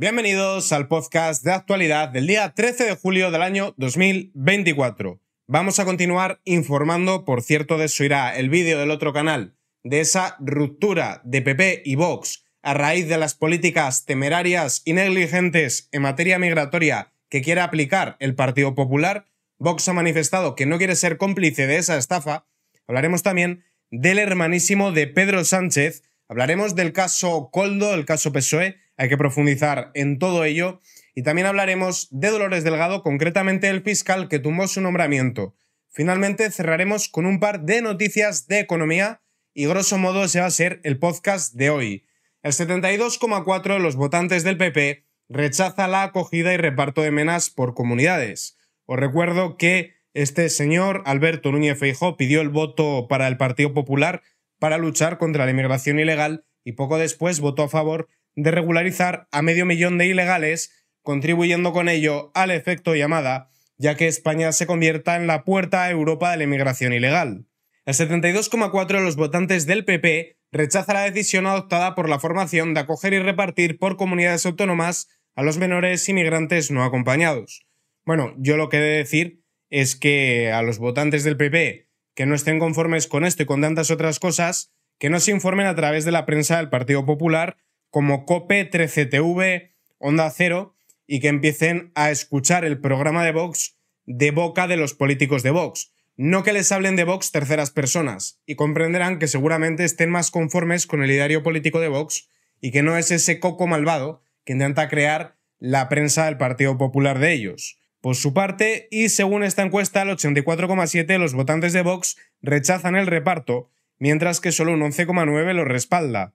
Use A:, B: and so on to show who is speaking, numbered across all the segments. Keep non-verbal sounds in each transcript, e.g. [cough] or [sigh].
A: Bienvenidos al podcast de actualidad del día 13 de julio del año 2024. Vamos a continuar informando, por cierto, de eso irá el vídeo del otro canal, de esa ruptura de PP y Vox a raíz de las políticas temerarias y negligentes en materia migratoria que quiere aplicar el Partido Popular. Vox ha manifestado que no quiere ser cómplice de esa estafa. Hablaremos también del hermanísimo de Pedro Sánchez, hablaremos del caso Coldo, el caso PSOE, hay que profundizar en todo ello y también hablaremos de Dolores Delgado, concretamente el fiscal que tumbó su nombramiento. Finalmente cerraremos con un par de noticias de economía y grosso modo ese va a ser el podcast de hoy. El 72,4 de los votantes del PP rechaza la acogida y reparto de menas por comunidades. Os recuerdo que este señor, Alberto Núñez Feijó, pidió el voto para el Partido Popular para luchar contra la inmigración ilegal y poco después votó a favor de regularizar a medio millón de ilegales, contribuyendo con ello al efecto llamada, ya que España se convierta en la puerta a Europa de la inmigración ilegal. El 72,4% de los votantes del PP rechaza la decisión adoptada por la formación de acoger y repartir por comunidades autónomas a los menores inmigrantes no acompañados. Bueno, yo lo que he de decir es que a los votantes del PP que no estén conformes con esto y con tantas otras cosas, que no se informen a través de la prensa del Partido Popular como COPE 13TV, Onda Cero, y que empiecen a escuchar el programa de Vox de boca de los políticos de Vox. No que les hablen de Vox terceras personas, y comprenderán que seguramente estén más conformes con el ideario político de Vox y que no es ese coco malvado que intenta crear la prensa del Partido Popular de ellos. Por su parte, y según esta encuesta, el 84,7% de los votantes de Vox rechazan el reparto, mientras que solo un 11,9% lo respalda.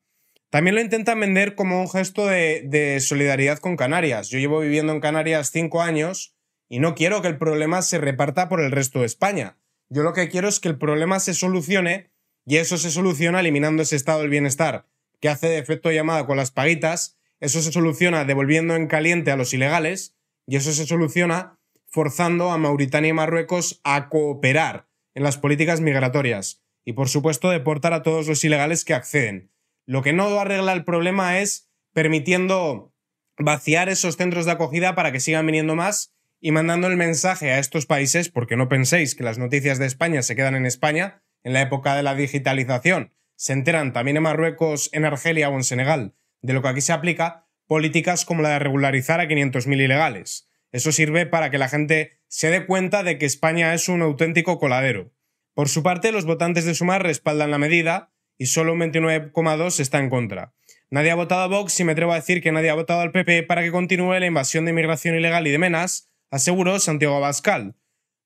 A: También lo intentan vender como un gesto de, solidaridad con Canarias. Yo llevo viviendo en Canarias cinco años y no quiero que el problema se reparta por el resto de España. Yo lo que quiero es que el problema se solucione y eso se soluciona eliminando ese estado del bienestar que hace de efecto llamada con las paguitas. Eso se soluciona devolviendo en caliente a los ilegales y eso se soluciona forzando a Mauritania y Marruecos a cooperar en las políticas migratorias y, por supuesto, deportar a todos los ilegales que acceden lo que no arregla el problema es permitiendo vaciar esos centros de acogida para que sigan viniendo más y mandando el mensaje a estos países, porque no penséis que las noticias de España se quedan en España, en la época de la digitalización, se enteran también en Marruecos, en Argelia o en Senegal de lo que aquí se aplica, políticas como la de regularizar a 500.000 ilegales. Eso sirve para que la gente se dé cuenta de que España es un auténtico coladero. Por su parte, los votantes de Sumar respaldan la medida, y solo un 29,2 está en contra. Nadie ha votado a Vox y me atrevo a decir que nadie ha votado al PP para que continúe la invasión de inmigración ilegal y de menas, aseguró Santiago Abascal.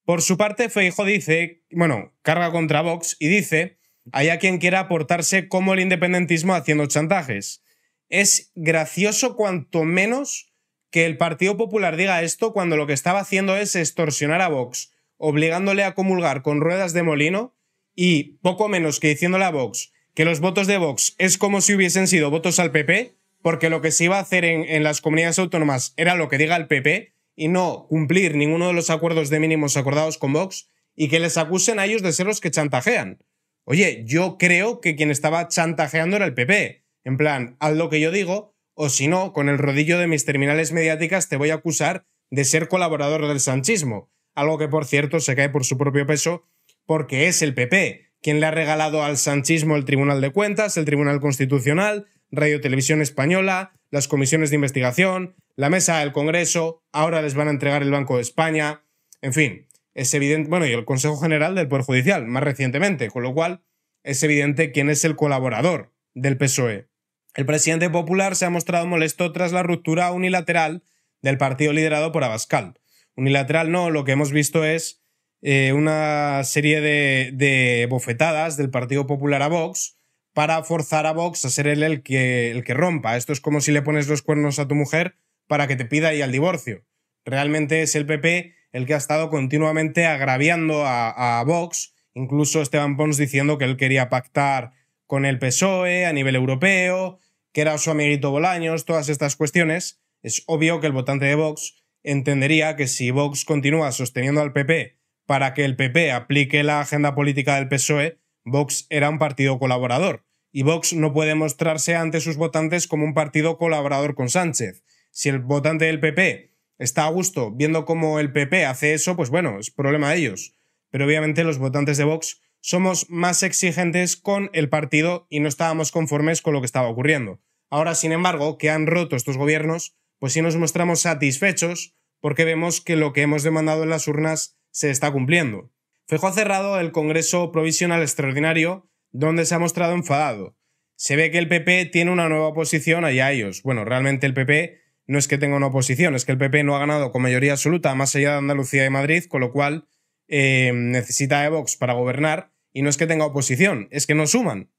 A: Por su parte, Feijo dice, bueno, carga contra Vox y dice, hay a quien quiera aportarse como el independentismo haciendo chantajes. Es gracioso cuanto menos que el Partido Popular diga esto cuando lo que estaba haciendo es extorsionar a Vox, obligándole a comulgar con ruedas de molino y poco menos que diciéndole a Vox que los votos de Vox es como si hubiesen sido votos al PP, porque lo que se iba a hacer en, las comunidades autónomas era lo que diga el PP y no cumplir ninguno de los acuerdos de mínimos acordados con Vox y que les acusen a ellos de ser los que chantajean. Oye, yo creo que quien estaba chantajeando era el PP. En plan, haz lo que yo digo, o si no, con el rodillo de mis terminales mediáticas te voy a acusar de ser colaborador del sanchismo. Algo que, por cierto, se cae por su propio peso porque es el PP quien le ha regalado al sanchismo el Tribunal de Cuentas, el Tribunal Constitucional, Radio Televisión Española, las comisiones de investigación, la mesa del Congreso, ahora les van a entregar el Banco de España, en fin, es evidente, bueno, y el Consejo General del Poder Judicial, más recientemente, con lo cual es evidente quién es el colaborador del PSOE. El presidente popular se ha mostrado molesto tras la ruptura unilateral del partido liderado por Abascal. Unilateral no, lo que hemos visto es eh, una serie de, bofetadas del Partido Popular a Vox para forzar a Vox a ser él el que, el que rompa. Esto es como si le pones los cuernos a tu mujer para que te pida y al divorcio. Realmente es el PP el que ha estado continuamente agraviando a, a Vox, incluso Esteban Pons diciendo que él quería pactar con el PSOE a nivel europeo, que era su amiguito Bolaños, todas estas cuestiones. Es obvio que el votante de Vox entendería que si Vox continúa sosteniendo al PP para que el PP aplique la agenda política del PSOE, Vox era un partido colaborador. Y Vox no puede mostrarse ante sus votantes como un partido colaborador con Sánchez. Si el votante del PP está a gusto viendo cómo el PP hace eso, pues bueno, es problema de ellos. Pero obviamente los votantes de Vox somos más exigentes con el partido y no estábamos conformes con lo que estaba ocurriendo. Ahora, sin embargo, que han roto estos gobiernos, pues sí nos mostramos satisfechos porque vemos que lo que hemos demandado en las urnas se está cumpliendo. Fue ha cerrado el Congreso Provisional Extraordinario, donde se ha mostrado enfadado. Se ve que el PP tiene una nueva oposición allá a ellos. Bueno, realmente el PP no es que tenga una oposición, es que el PP no ha ganado con mayoría absoluta más allá de Andalucía y Madrid, con lo cual eh, necesita de Vox para gobernar y no es que tenga oposición, es que no suman.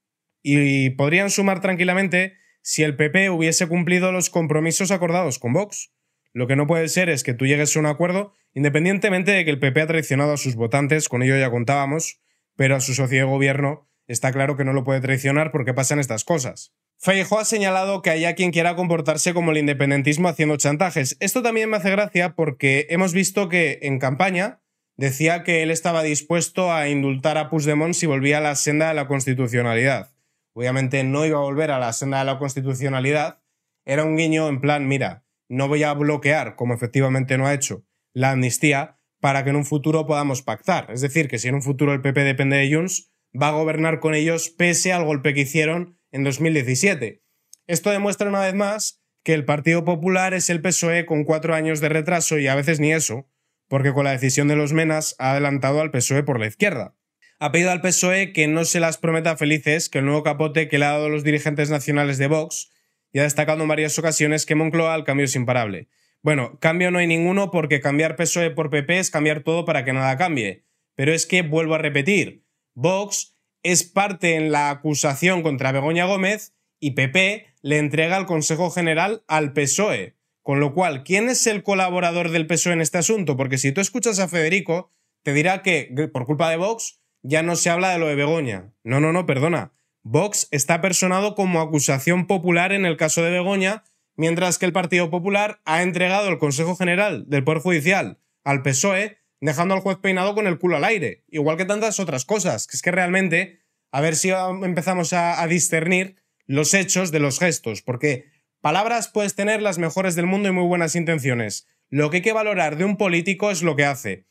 A: Y podrían sumar tranquilamente si el PP hubiese cumplido los compromisos acordados con Vox. Lo que no puede ser es que tú llegues a un acuerdo Independientemente de que el PP ha traicionado a sus votantes, con ello ya contábamos, pero a su socio de gobierno está claro que no lo puede traicionar porque pasan estas cosas. Feijo ha señalado que haya quien quiera comportarse como el independentismo haciendo chantajes. Esto también me hace gracia porque hemos visto que en campaña decía que él estaba dispuesto a indultar a Puigdemont si volvía a la senda de la constitucionalidad. Obviamente no iba a volver a la senda de la constitucionalidad. Era un guiño en plan, mira, no voy a bloquear, como efectivamente no ha hecho, la amnistía para que en un futuro podamos pactar. Es decir, que si en un futuro el PP depende de Junts, va a gobernar con ellos pese al golpe que hicieron en 2017. Esto demuestra una vez más que el Partido Popular es el PSOE con cuatro años de retraso y a veces ni eso, porque con la decisión de los Menas ha adelantado al PSOE por la izquierda. Ha pedido al PSOE que no se las prometa felices, que el nuevo capote que le ha dado los dirigentes nacionales de Vox, y ha destacado en varias ocasiones que Moncloa al cambio es imparable. Bueno, cambio no hay ninguno porque cambiar PSOE por PP es cambiar todo para que nada cambie. Pero es que, vuelvo a repetir, Vox es parte en la acusación contra Begoña Gómez y PP le entrega el Consejo General al PSOE. Con lo cual, ¿quién es el colaborador del PSOE en este asunto? Porque si tú escuchas a Federico, te dirá que, por culpa de Vox, ya no se habla de lo de Begoña. No, no, no, perdona. Vox está personado como acusación popular en el caso de Begoña mientras que el Partido Popular ha entregado el Consejo General del Poder Judicial al PSOE, dejando al juez peinado con el culo al aire, igual que tantas otras cosas, que es que realmente, a ver si empezamos a, discernir los hechos de los gestos, porque palabras puedes tener las mejores del mundo y muy buenas intenciones. Lo que hay que valorar de un político es lo que hace.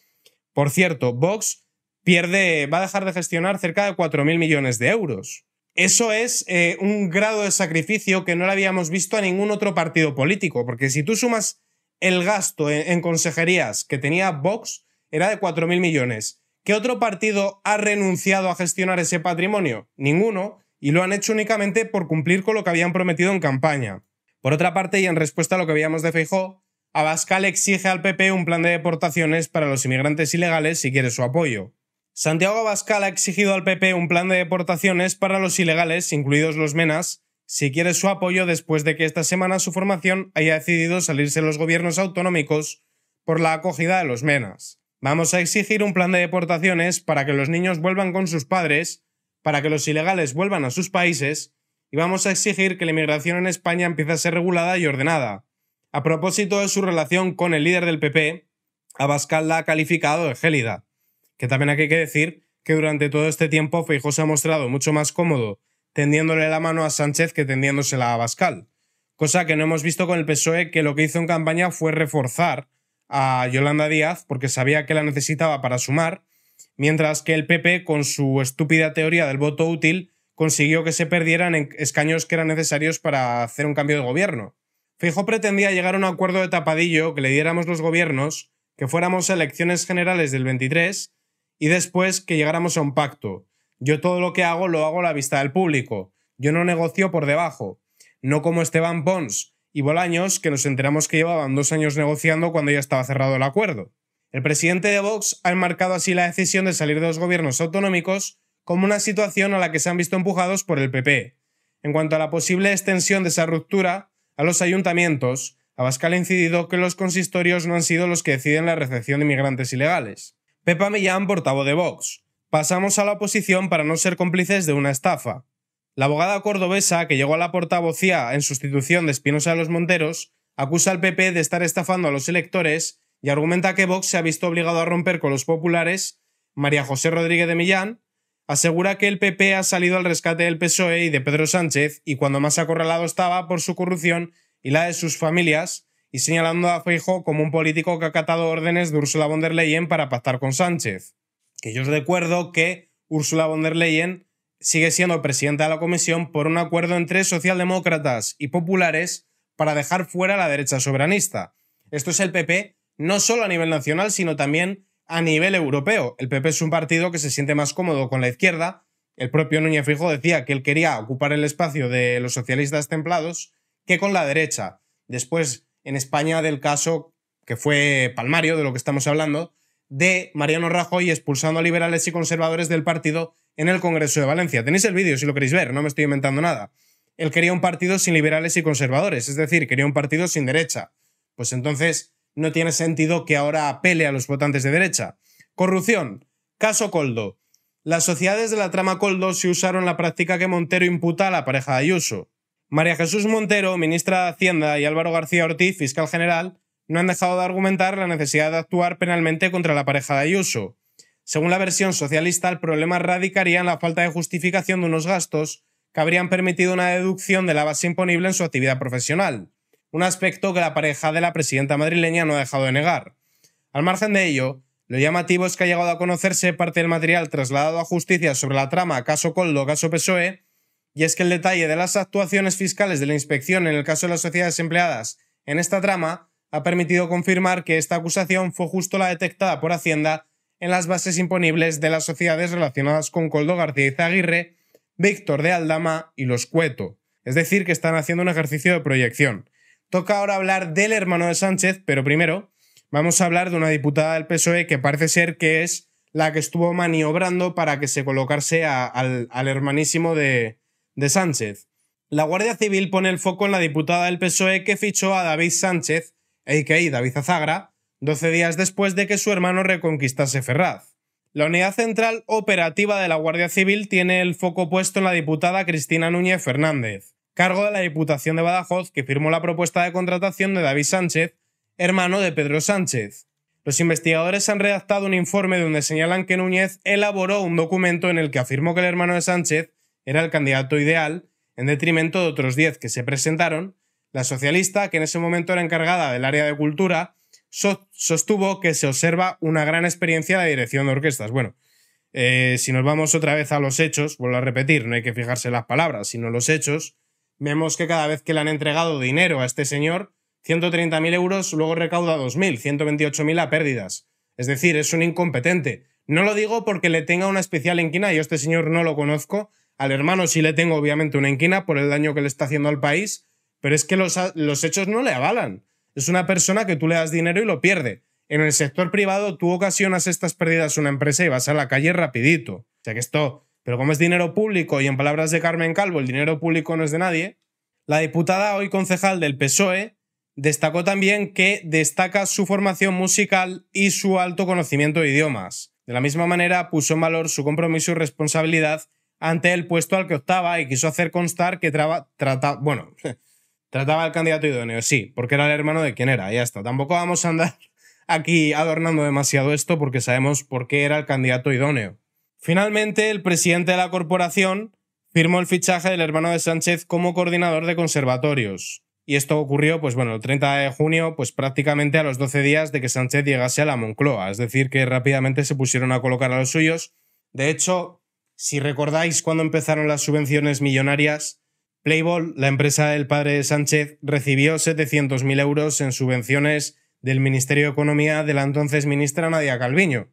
A: Por cierto, Vox pierde, va a dejar de gestionar cerca de 4.000 millones de euros. Eso es eh, un grado de sacrificio que no le habíamos visto a ningún otro partido político, porque si tú sumas el gasto en, consejerías que tenía Vox, era de 4.000 millones. ¿Qué otro partido ha renunciado a gestionar ese patrimonio? Ninguno, y lo han hecho únicamente por cumplir con lo que habían prometido en campaña. Por otra parte, y en respuesta a lo que habíamos de Feijó, Abascal exige al PP un plan de deportaciones para los inmigrantes ilegales si quiere su apoyo. Santiago Abascal ha exigido al PP un plan de deportaciones para los ilegales, incluidos los menas, si quiere su apoyo después de que esta semana su formación haya decidido salirse los gobiernos autonómicos por la acogida de los menas. Vamos a exigir un plan de deportaciones para que los niños vuelvan con sus padres, para que los ilegales vuelvan a sus países, y vamos a exigir que la inmigración en España empiece a ser regulada y ordenada. A propósito de su relación con el líder del PP, Abascal la ha calificado de gélida que también hay que decir que durante todo este tiempo Feijó se ha mostrado mucho más cómodo tendiéndole la mano a Sánchez que tendiéndosela a Pascal, Cosa que no hemos visto con el PSOE, que lo que hizo en campaña fue reforzar a Yolanda Díaz porque sabía que la necesitaba para sumar, mientras que el PP, con su estúpida teoría del voto útil, consiguió que se perdieran en escaños que eran necesarios para hacer un cambio de gobierno. Fijo pretendía llegar a un acuerdo de tapadillo que le diéramos los gobiernos, que fuéramos elecciones generales del 23 y después que llegáramos a un pacto. Yo todo lo que hago lo hago a la vista del público. Yo no negocio por debajo. No como Esteban Pons y Bolaños, que nos enteramos que llevaban dos años negociando cuando ya estaba cerrado el acuerdo. El presidente de Vox ha enmarcado así la decisión de salir de los gobiernos autonómicos como una situación a la que se han visto empujados por el PP. En cuanto a la posible extensión de esa ruptura a los ayuntamientos, Abascal ha incidido que los consistorios no han sido los que deciden la recepción de inmigrantes ilegales. Pepa Millán, portavoz de Vox. Pasamos a la oposición para no ser cómplices de una estafa. La abogada cordobesa, que llegó a la portavocía en sustitución de Espinosa de los Monteros, acusa al PP de estar estafando a los electores y argumenta que Vox se ha visto obligado a romper con los populares. María José Rodríguez de Millán asegura que el PP ha salido al rescate del PSOE y de Pedro Sánchez y cuando más acorralado estaba por su corrupción y la de sus familias, y señalando a Feijóo como un político que ha acatado órdenes de Ursula von der Leyen para pactar con Sánchez. Que yo os recuerdo que Ursula von der Leyen sigue siendo presidenta de la comisión por un acuerdo entre socialdemócratas y populares para dejar fuera la derecha soberanista. Esto es el PP no solo a nivel nacional, sino también a nivel europeo. El PP es un partido que se siente más cómodo con la izquierda. El propio Núñez Fijo decía que él quería ocupar el espacio de los socialistas templados que con la derecha. Después en España del caso que fue palmario, de lo que estamos hablando, de Mariano Rajoy expulsando a liberales y conservadores del partido en el Congreso de Valencia. Tenéis el vídeo si lo queréis ver, no me estoy inventando nada. Él quería un partido sin liberales y conservadores, es decir, quería un partido sin derecha. Pues entonces no tiene sentido que ahora apele a los votantes de derecha. Corrupción. Caso Coldo. Las sociedades de la trama Coldo se usaron la práctica que Montero imputa a la pareja de Ayuso. María Jesús Montero, ministra de Hacienda, y Álvaro García Ortiz, fiscal general, no han dejado de argumentar la necesidad de actuar penalmente contra la pareja de Ayuso. Según la versión socialista, el problema radicaría en la falta de justificación de unos gastos que habrían permitido una deducción de la base imponible en su actividad profesional, un aspecto que la pareja de la presidenta madrileña no ha dejado de negar. Al margen de ello, lo llamativo es que ha llegado a conocerse parte del material trasladado a justicia sobre la trama caso Coldo, caso PSOE, y es que el detalle de las actuaciones fiscales de la inspección en el caso de las sociedades empleadas en esta trama ha permitido confirmar que esta acusación fue justo la detectada por Hacienda en las bases imponibles de las sociedades relacionadas con Coldo García Izaguirre, Víctor de Aldama y los Cueto. Es decir, que están haciendo un ejercicio de proyección. Toca ahora hablar del hermano de Sánchez, pero primero vamos a hablar de una diputada del PSOE que parece ser que es la que estuvo maniobrando para que se colocase al hermanísimo de, de Sánchez. La Guardia Civil pone el foco en la diputada del PSOE que fichó a David Sánchez, a.k.a. David Azagra, 12 días después de que su hermano reconquistase Ferraz. La unidad central operativa de la Guardia Civil tiene el foco puesto en la diputada Cristina Núñez Fernández, cargo de la Diputación de Badajoz que firmó la propuesta de contratación de David Sánchez, hermano de Pedro Sánchez. Los investigadores han redactado un informe donde señalan que Núñez elaboró un documento en el que afirmó que el hermano de Sánchez era el candidato ideal, en detrimento de otros 10 que se presentaron, la socialista, que en ese momento era encargada del área de cultura, sostuvo que se observa una gran experiencia de dirección de orquestas. Bueno, eh, si nos vamos otra vez a los hechos, vuelvo a repetir, no hay que fijarse en las palabras, sino los hechos, vemos que cada vez que le han entregado dinero a este señor, 130.000 euros, luego recauda 2.000, 128.000 a pérdidas. Es decir, es un incompetente. No lo digo porque le tenga una especial inquina, yo este señor no lo conozco, al hermano sí le tengo obviamente una inquina por el daño que le está haciendo al país, pero es que los, hechos no le avalan. Es una persona que tú le das dinero y lo pierde. En el sector privado tú ocasionas estas pérdidas a una empresa y vas a la calle rapidito. O sea que esto, pero como es dinero público y en palabras de Carmen Calvo, el dinero público no es de nadie, la diputada hoy concejal del PSOE destacó también que destaca su formación musical y su alto conocimiento de idiomas. De la misma manera puso en valor su compromiso y responsabilidad ante el puesto al que optaba y quiso hacer constar que traba, bueno, trataba el candidato idóneo, sí, porque era el hermano de quien era, ya está. Tampoco vamos a andar [laughs] aquí adornando demasiado esto porque sabemos por qué era el candidato idóneo. Finalmente, el presidente de la corporación firmó el fichaje del hermano de Sánchez como coordinador de conservatorios. Y esto ocurrió, pues bueno, el 30 de junio, pues prácticamente a los 12 días de que Sánchez llegase a la Moncloa. Es decir, que rápidamente se pusieron a colocar a los suyos. De hecho, si recordáis cuando empezaron las subvenciones millonarias, Playball, la empresa del padre Sánchez, recibió 700.000 euros en subvenciones del Ministerio de Economía de la entonces ministra Nadia Calviño,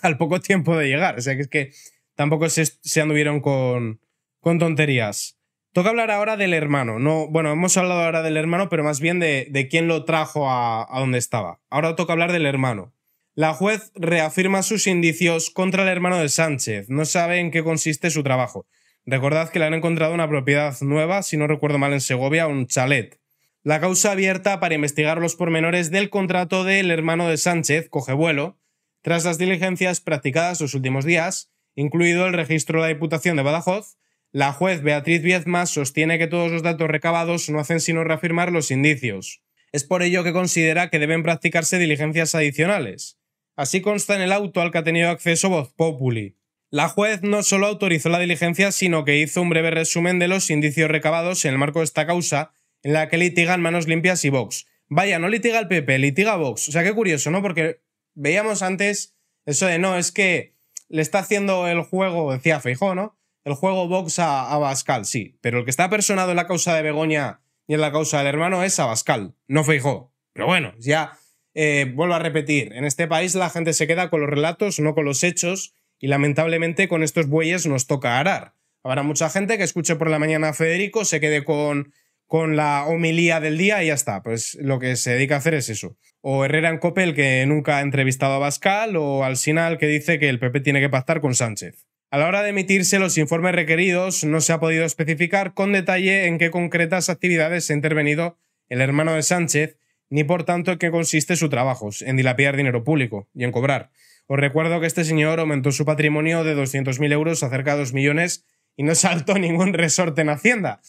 A: al poco tiempo de llegar. O sea que es que tampoco se, anduvieron con, tonterías. Toca hablar ahora del hermano. No, bueno, hemos hablado ahora del hermano, pero más bien de, quién lo trajo a, a donde estaba. Ahora toca hablar del hermano. La juez reafirma sus indicios contra el hermano de Sánchez. No sabe en qué consiste su trabajo. Recordad que le han encontrado una propiedad nueva, si no recuerdo mal, en Segovia, un chalet. La causa abierta para investigar los pormenores del contrato del hermano de Sánchez, coge vuelo, tras las diligencias practicadas los últimos días, incluido el registro de la Diputación de Badajoz, la juez Beatriz Viezma sostiene que todos los datos recabados no hacen sino reafirmar los indicios. Es por ello que considera que deben practicarse diligencias adicionales. Así consta en el auto al que ha tenido acceso Voz Populi. La juez no solo autorizó la diligencia, sino que hizo un breve resumen de los indicios recabados en el marco de esta causa, en la que litigan Manos Limpias y Vox. Vaya, no litiga el PP, litiga Vox. O sea, qué curioso, ¿no? Porque veíamos antes eso de no, es que le está haciendo el juego, decía Feijó, ¿no? El juego Vox a, Abascal, sí. Pero el que está personado en la causa de Begoña y en la causa del hermano es Abascal, no Feijó. Pero bueno, ya eh, vuelvo a repetir, en este país la gente se queda con los relatos, no con los hechos, y lamentablemente con estos bueyes nos toca arar. Habrá mucha gente que escuche por la mañana a Federico, se quede con, con la homilía del día y ya está. Pues lo que se dedica a hacer es eso. O Herrera en Copel, que nunca ha entrevistado a Bascal, o al Sinal que dice que el PP tiene que pactar con Sánchez. A la hora de emitirse los informes requeridos, no se ha podido especificar con detalle en qué concretas actividades se ha intervenido el hermano de Sánchez, ni por tanto en qué consiste su trabajo, en dilapidar dinero público y en cobrar. Os recuerdo que este señor aumentó su patrimonio de 200.000 euros a cerca de 2 millones y no [laughs] saltó ningún resorte en Hacienda.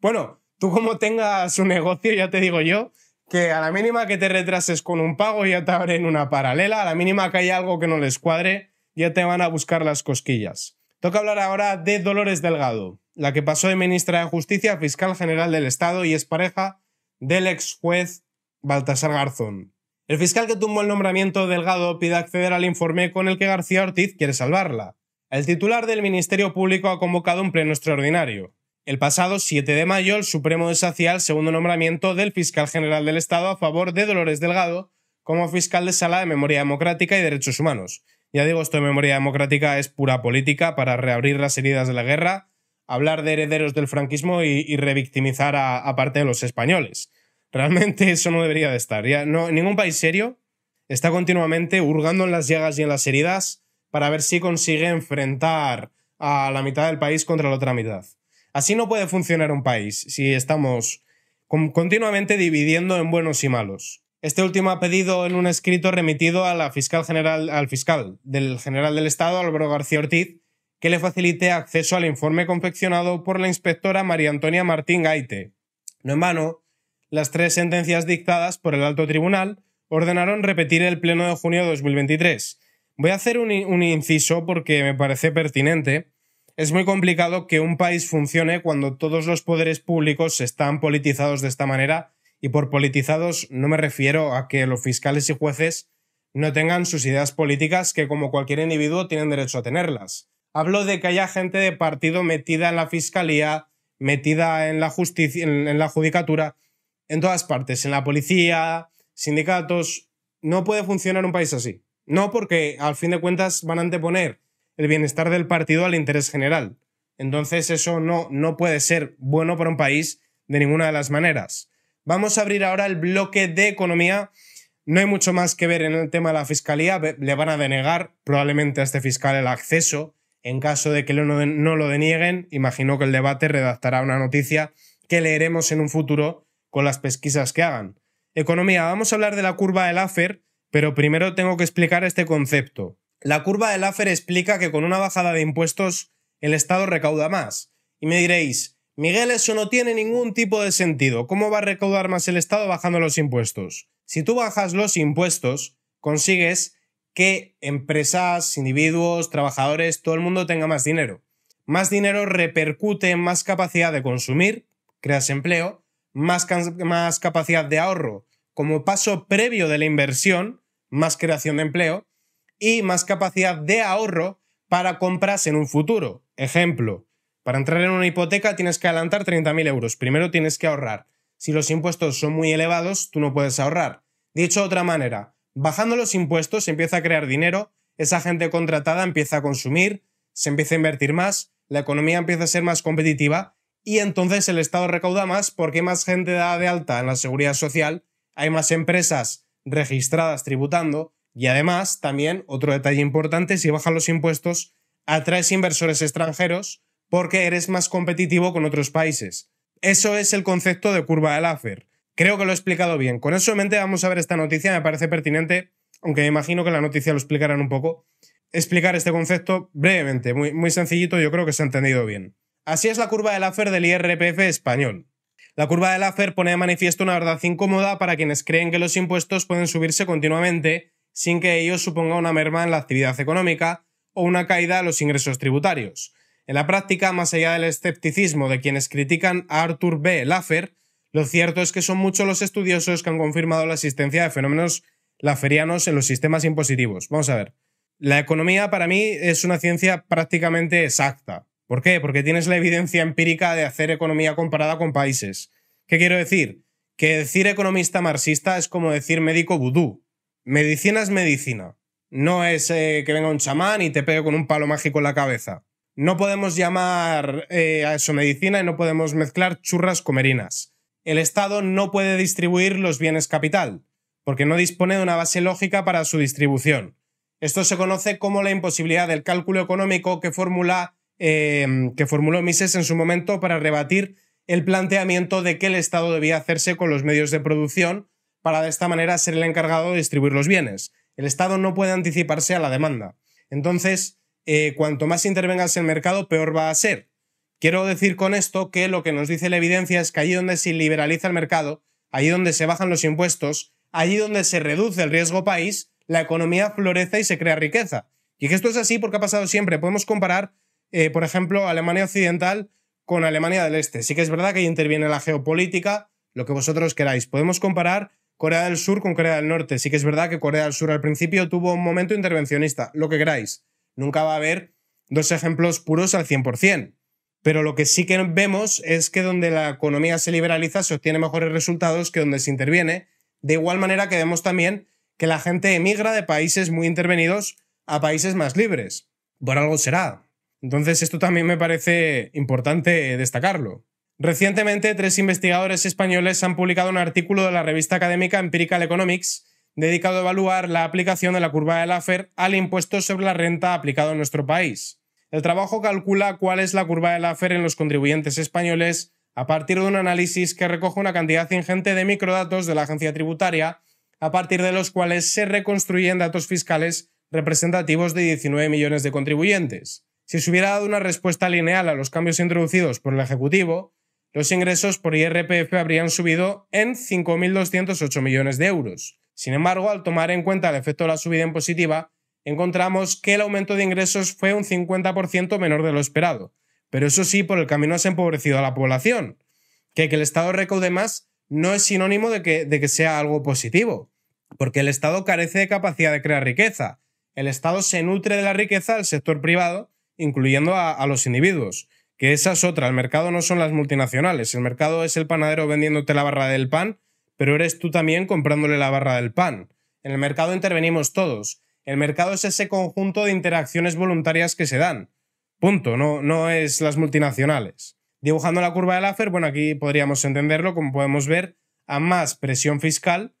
A: Bueno, tú como tengas un negocio, ya te digo yo, que a la mínima que te retrases con un pago ya te abren una paralela, a la mínima que hay algo que no les cuadre, ya te van a buscar las cosquillas. Toca hablar ahora de Dolores Delgado, la que pasó de ministra de Justicia a fiscal general del Estado y es pareja del ex juez Baltasar Garzón. El fiscal que tumbó el nombramiento Delgado pide acceder al informe con el que García Ortiz quiere salvarla. El titular del Ministerio Público ha convocado un pleno extraordinario. El pasado 7 de mayo, el Supremo deshacía el segundo nombramiento del fiscal general del Estado a favor de Dolores Delgado como fiscal de sala de Memoria Democrática y Derechos Humanos. Ya digo, esto de Memoria Democrática es pura política para reabrir las heridas de la guerra, hablar de herederos del franquismo y, revictimizar a parte de los españoles. Realmente [laughs] eso no debería de estar. Ya, no, ningún país serio está continuamente hurgando en las llagas y en las heridas para ver si consigue enfrentar a la mitad del país contra la otra mitad. Así no puede funcionar un país si estamos continuamente dividiendo en buenos y malos. Este último ha pedido en un escrito remitido a la fiscal general, al fiscal del general del Estado, Álvaro García Ortiz, que le facilite acceso al informe confeccionado por la inspectora María Antonia Martín Gaite. No en vano, las tres sentencias dictadas por el alto tribunal ordenaron repetir el pleno de junio de 2023. Voy a hacer un, inciso porque me parece pertinente. Es muy complicado que un país funcione cuando todos los poderes públicos están politizados de esta manera y por politizados no me refiero a que los fiscales y jueces no tengan sus ideas políticas que como cualquier individuo tienen derecho a tenerlas. Hablo de que haya gente de partido metida en la fiscalía, metida en la justicia, en la judicatura en todas partes, en la policía, sindicatos. No puede funcionar un país así. No porque al fin de cuentas van a anteponer el bienestar del partido al interés general. Entonces eso no, no puede ser bueno para un país de ninguna de las maneras. Vamos a abrir ahora el bloque de economía. No hay mucho más que ver en el tema de la fiscalía. Le van a denegar probablemente a este fiscal el acceso. En caso de que no lo denieguen, imagino que el debate redactará una noticia que leeremos en un futuro con las pesquisas que hagan. Economía, vamos a hablar de la curva de Laffer, pero primero tengo que explicar este concepto. La curva de Laffer explica que con una bajada de impuestos el Estado recauda más. Y me diréis, Miguel, eso no tiene ningún tipo de sentido. ¿Cómo va a recaudar más el Estado bajando los impuestos? Si tú bajas los impuestos, consigues que empresas, individuos, trabajadores, todo el mundo tenga más dinero. Más dinero repercute en más capacidad de consumir, creas empleo, más, más capacidad de ahorro como paso previo de la inversión, más creación de empleo, y más capacidad de ahorro para compras en un futuro. Ejemplo, para entrar en una hipoteca tienes que adelantar 30.000 euros. Primero tienes que ahorrar. Si los impuestos son muy elevados, tú no puedes ahorrar. Dicho de otra manera, bajando los impuestos se empieza a crear dinero, esa gente contratada empieza a consumir, se empieza a invertir más, la economía empieza a ser más competitiva y entonces el Estado recauda más porque más gente da de alta en la seguridad social, hay más empresas registradas tributando y además también otro detalle importante, si bajan los impuestos, atraes inversores extranjeros porque eres más competitivo con otros países. Eso es el concepto de curva de Laffer. Creo que lo he explicado bien. Con eso en mente vamos a ver esta noticia, me parece pertinente, aunque me imagino que la noticia lo explicarán un poco. Explicar este concepto brevemente, muy, muy sencillito, yo creo que se ha entendido bien. Así es la curva de Laffer del IRPF español. La curva de Laffer pone de manifiesto una verdad incómoda para quienes creen que los impuestos pueden subirse continuamente sin que ello suponga una merma en la actividad económica o una caída en los ingresos tributarios. En la práctica, más allá del escepticismo de quienes critican a Arthur B. Laffer, lo cierto es que son muchos los estudiosos que han confirmado la existencia de fenómenos lafferianos en los sistemas impositivos. Vamos a ver. La economía para mí es una ciencia prácticamente exacta. ¿Por qué? Porque tienes la evidencia empírica de hacer economía comparada con países. ¿Qué quiero decir? Que decir economista marxista es como decir médico vudú. Medicina es medicina. No es eh, que venga un chamán y te pegue con un palo mágico en la cabeza. No podemos llamar eh, a eso medicina y no podemos mezclar churras comerinas. El Estado no puede distribuir los bienes capital, porque no dispone de una base lógica para su distribución. Esto se conoce como la imposibilidad del cálculo económico que formula Em, que formuló Mises en su momento para rebatir el planteamiento de que el Estado debía hacerse con los medios de producción para de esta manera ser el encargado de distribuir los bienes. El Estado no puede anticiparse a la demanda. Entonces, eh, cuanto más intervengas en el mercado, peor va a ser. Quiero decir con esto que lo que nos dice la evidencia es que allí donde se liberaliza el mercado, allí donde se bajan los impuestos, allí donde se reduce el riesgo país, la economía florece y se crea riqueza. Y que esto es así porque ha pasado siempre. Podemos comparar eh, por ejemplo, Alemania Occidental con Alemania del Este. Sí que es verdad que ahí interviene la geopolítica, lo que vosotros queráis. Podemos comparar Corea del Sur con Corea del Norte. Sí que es verdad que Corea del Sur al principio tuvo un momento intervencionista, lo que queráis. Nunca va a haber dos ejemplos puros al 100%. Pero lo que sí que vemos es que donde la economía se liberaliza se obtiene mejores resultados que donde se interviene. De igual manera que vemos también que la gente emigra de países muy intervenidos a países más libres. Por algo será. Entonces, esto también me parece importante eh, destacarlo. Recientemente, tres investigadores españoles han publicado un artículo de la revista académica Empirical Economics dedicado a evaluar la aplicación de la curva de Laffer al impuesto sobre la renta aplicado en nuestro país. El trabajo calcula cuál es la curva de Laffer en los contribuyentes españoles a partir de un análisis que recoge una cantidad ingente de microdatos de la agencia tributaria, a partir de los cuales se reconstruyen datos fiscales representativos de 19 millones de contribuyentes. Si se hubiera dado una respuesta lineal a los cambios introducidos por el Ejecutivo, los ingresos por IRPF habrían subido en 5.208 millones de euros. Sin embargo, al tomar en cuenta el efecto de la subida en positiva, encontramos que el aumento de ingresos fue un 50% menor de lo esperado. Pero eso sí, por el camino se ha empobrecido a la población. Que, que el Estado recaude más no es sinónimo de que, de que sea algo positivo, porque el Estado carece de capacidad de crear riqueza. El Estado se nutre de la riqueza del sector privado incluyendo a, los individuos. Que esa es otra, el mercado no son las multinacionales, el mercado es el panadero vendiéndote la barra del pan, pero eres tú también comprándole la barra del pan. En el mercado intervenimos todos. El mercado es ese conjunto de interacciones voluntarias que se dan. Punto, no, no es las multinacionales. Dibujando la curva de afer, bueno, aquí podríamos entenderlo, como podemos ver, a más presión fiscal,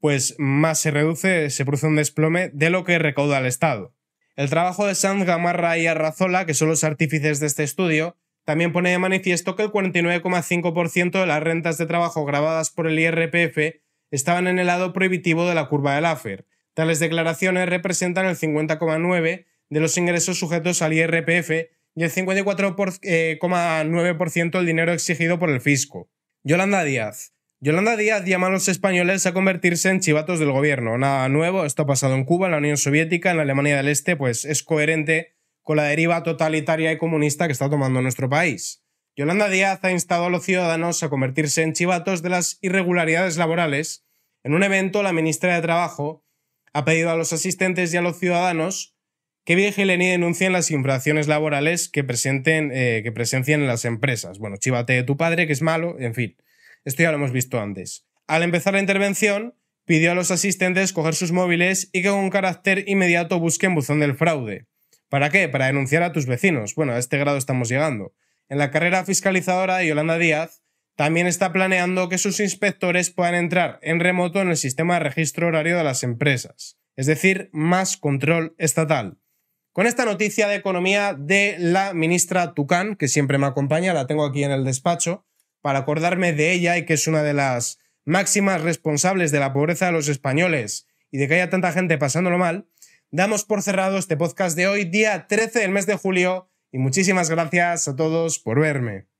A: pues más se reduce, se produce un desplome de lo que recauda el Estado. El trabajo de Sanz, Gamarra y Arrazola, que son los artífices de este estudio, también pone de manifiesto que el 49,5% de las rentas de trabajo grabadas por el IRPF estaban en el lado prohibitivo de la curva del AFER. Tales declaraciones representan el 50,9% de los ingresos sujetos al IRPF y el 54,9% eh, del dinero exigido por el fisco. Yolanda Díaz, Yolanda Díaz llama a los españoles a convertirse en chivatos del gobierno. Nada nuevo, esto ha pasado en Cuba, en la Unión Soviética, en la Alemania del Este, pues es coherente con la deriva totalitaria y comunista que está tomando nuestro país. Yolanda Díaz ha instado a los ciudadanos a convertirse en chivatos de las irregularidades laborales. En un evento, la ministra de Trabajo ha pedido a los asistentes y a los ciudadanos que vigilen y denuncien las infracciones laborales que, presenten, eh, que presencian en las empresas. Bueno, chivate de tu padre, que es malo, en fin. Esto ya lo hemos visto antes. Al empezar la intervención, pidió a los asistentes coger sus móviles y que con carácter inmediato busquen buzón del fraude. ¿Para qué? Para denunciar a tus vecinos. Bueno, a este grado estamos llegando. En la carrera fiscalizadora, Yolanda Díaz también está planeando que sus inspectores puedan entrar en remoto en el sistema de registro horario de las empresas, es decir, más control estatal. Con esta noticia de economía de la ministra Tucán, que siempre me acompaña, la tengo aquí en el despacho, para acordarme de ella y que es una de las máximas responsables de la pobreza de los españoles y de que haya tanta gente pasándolo mal, damos por cerrado este podcast de hoy, día 13 del mes de julio, y muchísimas gracias a todos por verme.